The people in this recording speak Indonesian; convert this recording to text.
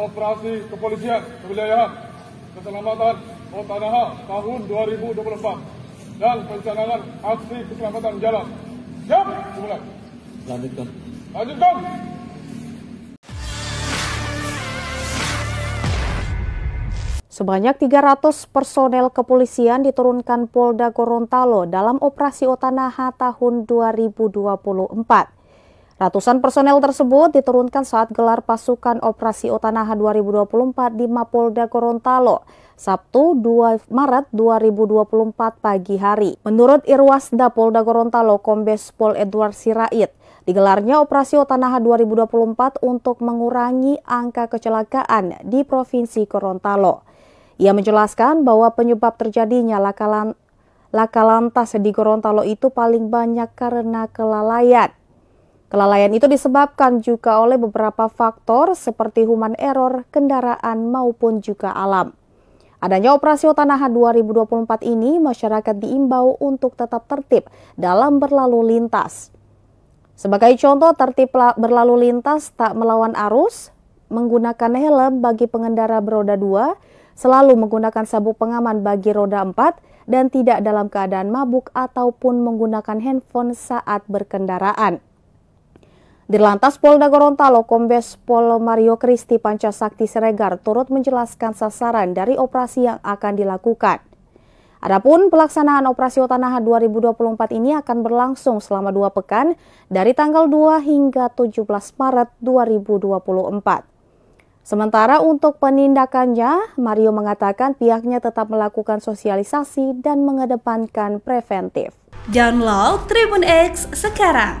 operasi kepolisian kewilayahan keselamatan Otanaha tahun 2024 dan pencanangan aksi keselamatan jalan. Siap, dimulai. Lanjutkan. Lanjutkan. Sebanyak 300 personel kepolisian diturunkan Polda Gorontalo dalam operasi Otanaha tahun 2024. Ratusan personel tersebut diturunkan saat gelar pasukan operasi Otanaha 2024 di Mapolda Gorontalo, Sabtu 2 Maret 2024 pagi hari. Menurut Irwasda Polda Gorontalo Kombes Pol Edward Sirait, digelarnya operasi Otanaha 2024 untuk mengurangi angka kecelakaan di Provinsi Gorontalo. Ia menjelaskan bahwa penyebab terjadinya laka, lan laka lantas di Gorontalo itu paling banyak karena kelalaian. Kelalaian itu disebabkan juga oleh beberapa faktor seperti human error, kendaraan maupun juga alam. Adanya operasi Otanaha 2024 ini, masyarakat diimbau untuk tetap tertib dalam berlalu lintas. Sebagai contoh, tertib berlalu lintas tak melawan arus, menggunakan helm bagi pengendara beroda dua, selalu menggunakan sabuk pengaman bagi roda empat, dan tidak dalam keadaan mabuk ataupun menggunakan handphone saat berkendaraan lantas Polda Gorontalo Kombes Pol Mario Kristi Pancasakti Seregar turut menjelaskan sasaran dari operasi yang akan dilakukan. Adapun pelaksanaan operasi Otanaha 2024 ini akan berlangsung selama dua pekan dari tanggal 2 hingga 17 Maret 2024. Sementara untuk penindakannya, Mario mengatakan pihaknya tetap melakukan sosialisasi dan mengedepankan preventif. Download Tribun X sekarang